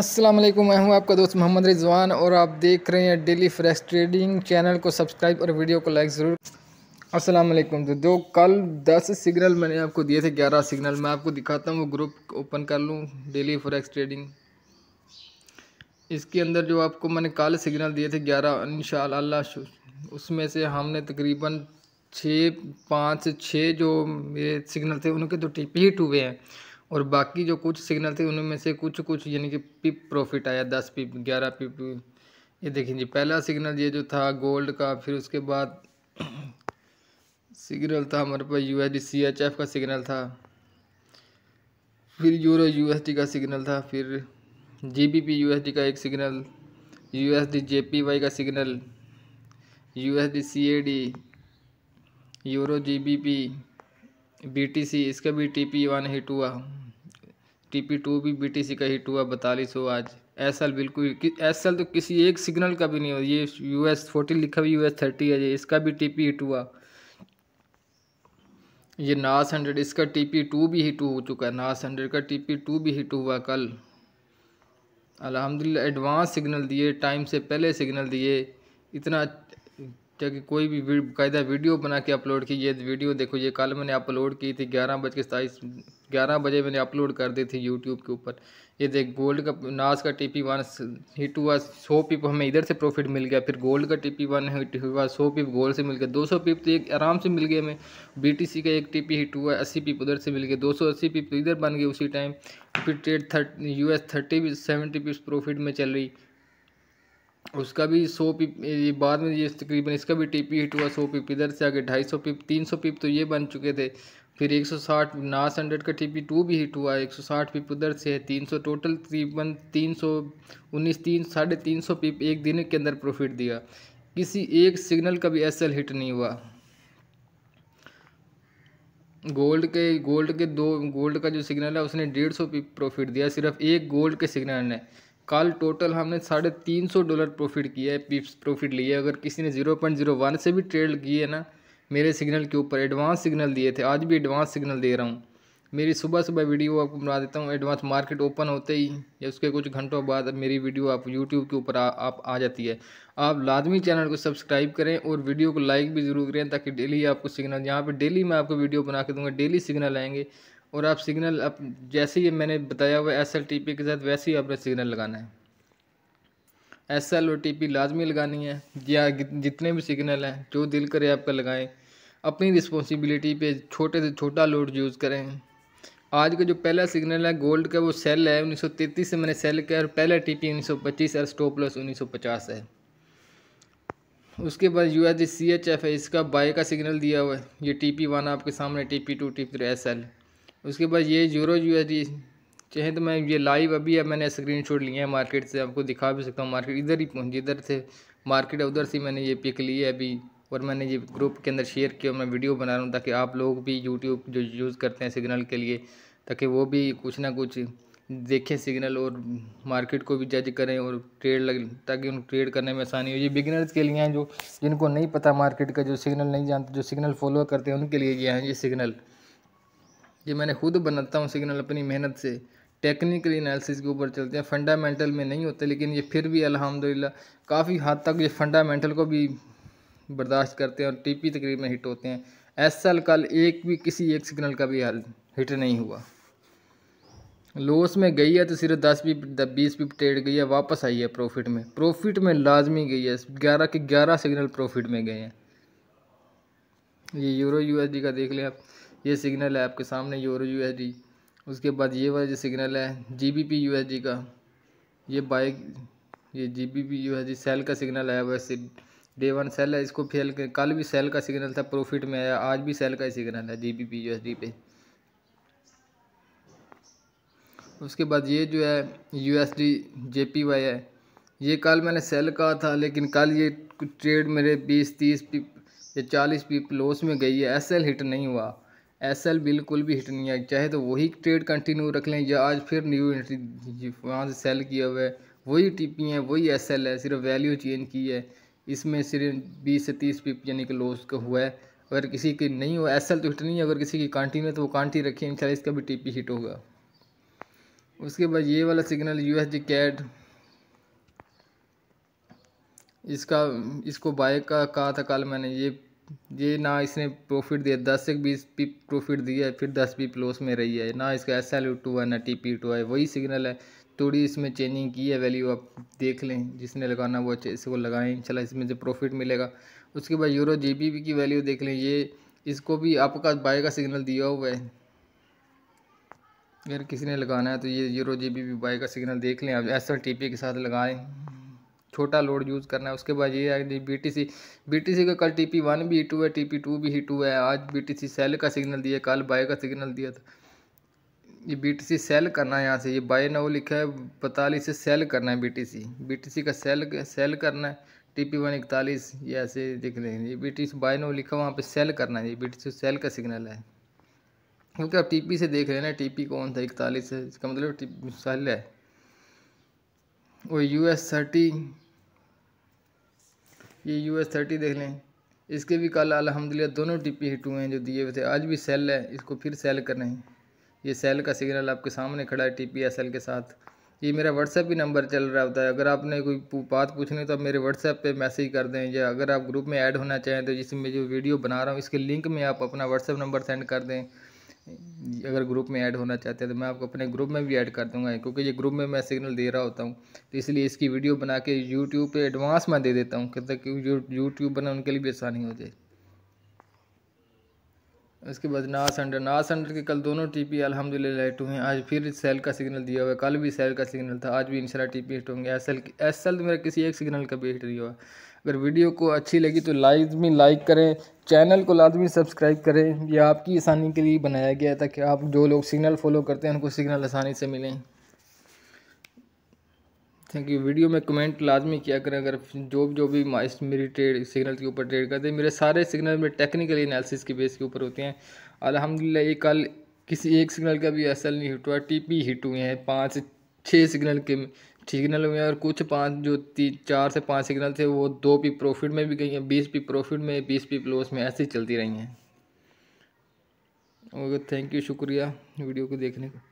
अस्सलाम वालेकुम मैं हूं आपका दोस्त मोहम्मद रिजवान और आप देख रहे हैं डेली फ्रेश ट्रेडिंग चैनल को सब्सक्राइब और वीडियो को लाइक ज़रूर अस्सलाम वालेकुम तो दो कल 10 सिग्नल मैंने आपको दिए थे 11 सिग्नल मैं आपको दिखाता हूं वो ग्रुप ओपन कर लूं डेली फ्रेश ट्रेडिंग इसके अंदर जो आपको मैंने कल सिग्नल दिए थे ग्यारह इन उसमें से हमने तकरीबन छः पाँच छः जो मेरे सिग्नल थे उनके तो टिप हिट हुए हैं और बाकी जो कुछ सिग्नल थे उनमें से कुछ कुछ यानी कि पिप प्रॉफिट आया दस पिप ग्यारह पिप ये देखिए जी पहला सिग्नल ये जो था गोल्ड का फिर उसके बाद सिग्नल था हमारे पास U S C H F का सिग्नल था फिर यूरो यू एस डी का सिग्नल था फिर G B P U S D का एक signal U S D J P Y का signal U S D C A D euro G B P B T C इसका भी T P one hit हुआ T P two भी B T C का ही two है बतालीस हो आज एस एल बिल्कुल एस एल तो किसी एक सिग्नल का भी नहीं हो ये यू एस फोर्टी लिखा भी यू एस थर्टी है ये इसका भी टी पी ही टू आ ये नास हंड्रेड इसका टी पी टू भी ही टू हो चुका है नास हंड्रेड का टी पी टू भी ही टू हुआ कल अलहमदिल्ला एडवांस सिग्नल दिए टाइम से पहले सिग्नल दिए इतना क्या कोई भी कायदा वीडियो बना के अपलोड की ये वीडियो देखो ये कल मैंने अपलोड की थी ग्यारह बज के सताईस ग्यारह बजे मैंने अपलोड कर दी थी यूट्यूब के ऊपर ये देख गोल्ड का नाज का टी पी वन हिट हुआ सौ पिप हमें इधर से प्रॉफिट मिल गया फिर गोल्ड का टी पी वन हिट हुआ सौ पिप गोल्ड से मिल गया दो सौ पिप तो एक आराम से मिल गए हमें बी टी सी का एक टी पी हिट हुआ अस्सी पिप उधर से मिल गया दो सौ अस्सी पिप तो इधर बन गए उसी टाइम फिर trade thirty U S thirty seventy pip profit में चल रही उसका भी सौ पिप ये बाद में ये तकरीबन इसका भी टी पी हिट हुआ सौ पिप इधर से आगे ढाई सौ पिप तीन सौ पिप तो ये बन चुके थे फिर 160 नास हंड्रेड का टी टू भी हिट हुआ है साठ पिप उधर से है 300 टोटल तकरीबन तीन सौ उन्नीस तीन साढ़े तीन सौ पिप एक दिन के अंदर प्रॉफिट दिया किसी एक सिग्नल का भी एसएल हिट नहीं हुआ गोल्ड के गोल्ड के दो गोल्ड का जो सिग्नल है उसने डेढ़ सौ पिप प्रॉफिट दिया सिर्फ एक गोल्ड के सिग्नल ने कल टोटल हमने साढ़े तीन सौ डॉलर प्रॉफिट किया है पिप्स प्रॉफिट लिया है अगर किसी ने जीरो पॉइंट जीरो वन से भी ट्रेड की है ना मेरे सिग्नल के ऊपर एडवांस सिग्नल दिए थे आज भी एडवांस सिग्नल दे रहा हूँ मेरी सुबह सुबह वीडियो आपको बना देता हूँ एडवांस मार्केट ओपन होते ही या उसके कुछ घंटों बाद मेरी वीडियो आप यूट्यूब के ऊपर आप आ जाती है आप लाजमी चैनल को सब्सक्राइब करें और वीडियो को लाइक भी ज़रूर करें ताकि डेली आपको सिग्नल यहाँ पर डेली मैं आपको वीडियो बना के दूँगा डेली सिग्नल आएंगे और आप सिग्नल आप जैसे ही मैंने बताया हुआ एस एल टी पी के साथ वैसे ही आपने सिग्नल लगाना है एस एल और टी पी लाजमी लगानी है या जितने भी सिग्नल हैं जो दिल करे आपका लगाएं अपनी रिस्पॉन्सिबिलिटी पे छोटे से छोटा लोड यूज़ करें आज का जो पहला सिग्नल है गोल्ड का वो सेल है 1933 से मैंने सेल किया और पहला टी पी उन्नीस और स्टॉप लॉस 1950 है उसके बाद U H C H F है इसका बाय का सिग्नल दिया हुआ है ये टी पी वन आपके सामने T P two T P three S L उसके बाद ये यूरो यू चाहे तो मैं ये लाइव अभी है मैंने स्क्रीन शॉट लिया है मार्केट से आपको दिखा भी सकता हूँ मार्केट इधर ही पहुँची इधर से मार्केट उधर से मैंने ये पिक लिया है अभी और मैंने ये ग्रुप के अंदर शेयर किया मैं वीडियो बना रहा हूँ ताकि आप लोग भी यूट्यूब जो यूज़ करते हैं सिग्नल के लिए ताकि वो भी कुछ ना कुछ देखें सिग्नल और मार्केट को भी जज करें और ट्रेड लग ताकि उनको ट्रेड करने में आसानी हो ये बिगिनर्स के लिए हैं जो जिनको नहीं पता मार्केट का जो सिग्नल नहीं जानते जो सिग्नल फॉलो करते हैं उनके लिए ये हैं ये सिग्नल ये मैंने खुद बनाता हूँ सिग्नल अपनी मेहनत से टेक्निकल एनालिसिस के ऊपर चलते हैं फंडामेंटल में नहीं होते लेकिन ये फिर भी अलहमदिल्ला काफ़ी हद तक ये फंडामेंटल को भी बर्दाश्त करते हैं और टीपी तकरीबन हिट होते हैं एस कल एक भी किसी एक सिग्नल का भी हल हिट नहीं हुआ लॉस में गई है तो सिर्फ दस भी बीस भी टेट गई है वापस आई है प्रॉफिट में प्रॉफिट में लाजमी गई है ग्यारह के ग्यारह सिग्नल प्रॉफिट में गए हैं ये यूरो यूएसडी का देख लें आप ये सिग्नल है आपके सामने यूरो यूएसडी उसके बाद ये वाला जो सिग्नल है जीबीपी यूएसडी का ये बाइक ये जीबीपी यूएसडी सेल का सिग्नल आया हुआ है डे वन सेल है इसको फेल कल भी सेल का सिग्नल था प्रॉफिट में आया आज भी सेल का ही सिग्नल है जी बी पी यू पे उसके बाद ये जो है U S D J P Y है ये कल मैंने सेल कहा था लेकिन कल ये ट्रेड मेरे बीस तीस या चालीस पी लॉस में गई है एस एल हिट नहीं हुआ एस एल बिल्कुल भी हिट नहीं आई चाहे तो वही ट्रेड कंटिन्यू रख लें या आज फिर न्यू एंट्री वहाँ से सेल किया हुआ है वही पी है वही एस एल है सिर्फ वैल्यू चेंज की है इसमें सिर्फ बीस से तीस पिप यानी कि लॉस का हुआ है अगर किसी की नहीं हो एस तो हिट नहीं है अगर किसी की कांटी में तो वो कांटी रखी इन इसका भी टीपी हिट होगा उसके बाद ये वाला सिग्नल यू एस कैड इसका इसको बाय का कहा था कल मैंने ये ये ना इसने प्रॉफिट दिया दस से बीस पीप प्रॉफिट दिया है फिर दस पीप लॉस में रही है ना इसका एस एल टू है ना टी पी टू है वही सिग्नल है थोड़ी इसमें चेंजिंग की है वैल्यू आप देख लें जिसने लगाना वो अच्छे इसको लगाएं चला इसमें से प्रॉफिट मिलेगा उसके बाद यूरो बी की वैल्यू देख लें ये इसको भी आपका बाय का सिग्नल दिया हुआ है अगर किसी ने लगाना है तो ये यूरो जी बी बाई का सिग्नल देख लें आप एस टी पी के साथ लगाएं छोटा लोड यूज़ करना है उसके बाद ये है B T C B T C का कल टी पी वन भी ही e टू है टी पी टू भी ही e टू है आज बी टी सी सेल का सिग्नल दिया कल बाय का सिग्नल दिया था ये बीटीसी सेल करना है यहाँ से ये बाय नाउ लिखा है बतालीस से सेल करना है बीटीसी बीटीसी का सेल सेल करना है टी पी वन इकतालीस ये ऐसे रहे हैं ये B T C buy now लिखा है वहाँ पे सेल करना है ये बी टी सी सेल का सिग्नल है क्योंकि आप टी पी से देख रहे हैं ना टी पी कौन था इकतालीस है इसका मतलब सेल है वो यू एस थर्टी ये यू एस थर्टी देख लें इसके भी कल अलहमदिल्ला दोनों टी पी हिट हुए हैं जो दिए हुए थे आज भी सेल है इसको फिर सेल कर रहे हैं ये सेल का सिग्नल आपके सामने खड़ा है टी पी एस एल के साथ ये मेरा व्हाट्सएप भी नंबर चल रहा होता है अगर आपने कोई बात पूछनी तो आप मेरे व्हाट्सएप पे मैसेज कर दें या अगर आप ग्रुप में ऐड होना चाहें तो जिसमें जो वीडियो बना रहा हूँ इसके लिंक में आप अपना व्हाट्सएप नंबर सेंड कर दें अगर ग्रुप में ऐड होना चाहते हैं तो मैं आपको अपने ग्रुप में भी ऐड कर दूँगा क्योंकि ये ग्रुप में मैं सिग्नल दे रहा होता हूँ तो इसलिए इसकी वीडियो बना के यूट्यूब पर एडवांस मैं दे देता हूँ कि यूट्यूब बना उनके लिए भी आसानी हो जाए इसके बाद ना अंडर ना सेंटर के कल दोनों टीपी अल्हम्दुलिल्लाह लाइट हुए हैं आज फिर सेल का सिग्नल दिया हुआ है कल भी सेल का सिग्नल था आज भी टी पी हिट होंगे एस एल एस एल तो मेरा किसी एक सिग्नल का भी हिट नहीं हुआ अगर वीडियो को अच्छी लगी तो लाजमी लाइक करें चैनल को लाजमी सब्सक्राइब करें यह आपकी आसानी के लिए बनाया गया है ताकि आप जो लोग सिग्नल फॉलो करते हैं उनको सिग्नल आसानी से मिलें थैंक यू वीडियो में कमेंट लाजमी किया करें अगर जो जो भी इस मेरी ट्रेड सिग्नल के ऊपर ट्रेड करते हैं मेरे सारे सिग्नल मेरे टेक्निकल एनालिसिस के बेस के ऊपर होते हैं अलहमदिल्ला ये कल किसी एक सिग्नल का भी असल नहीं हिट हुआ टीपी हिट हुए हैं पाँच छः सिग्नल के सिग्नल हुए हैं और कुछ पाँच जो तीन चार से पाँच सिग्नल थे वो दो पी प्रॉफिट में भी गई हैं बीस पी प्रॉफिट में बीस पी लॉस में ऐसे ही चलती रही हैं ओके थैंक यू शुक्रिया वीडियो को देखने का